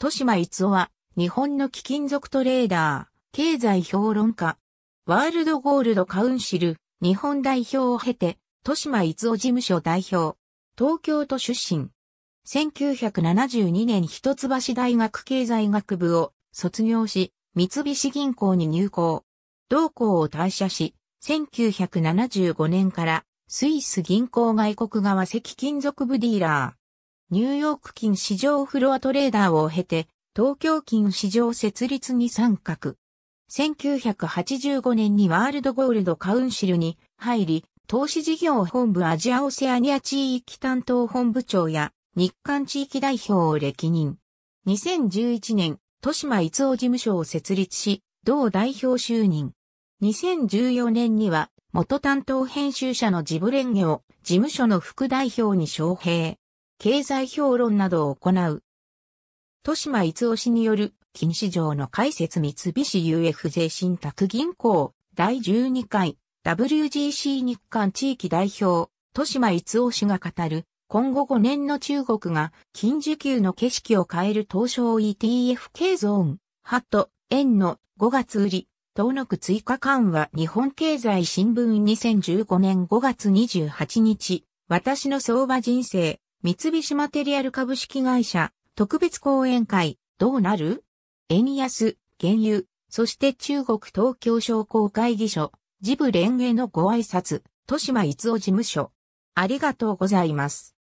豊島逸夫は、日本の貴金属トレーダー、経済評論家、ワールドゴールドカウンシル、日本代表を経て、豊島逸夫事務所代表、東京都出身。1972年一橋大学経済学部を卒業し、三菱銀行に入校。同校を退社し、1975年からスイス銀行外国側赤金属部ディーラー、ニューヨーク金市場フロアトレーダーを経て、東京金市場設立に参画。1985年にワールドゴールドカウンシルに入り、投資事業本部アジアオセアニア地域担当本部長や日韓地域代表を歴任。2011年、豊島逸夫事務所を設立し、同代表就任。2014年には、元担当編集者のジブレンゲを事務所の副代表に招聘。経済評論などを行う。豊島逸夫氏による、金市場の解説三菱 UFJ 信託銀行、第12回、WGC 日韓地域代表、豊島逸夫氏が語る、今後5年の中国が、金需給の景色を変える東証 ETF 系ゾーン、ハット、円の5月売り、東の区追加緩和日本経済新聞2015年5月28日、私の相場人生、三菱マテリアル株式会社、特別講演会、どうなる円安、原油、そして中国東京商工会議所、事ブ連盟のご挨拶、豊島逸夫事務所。ありがとうございます。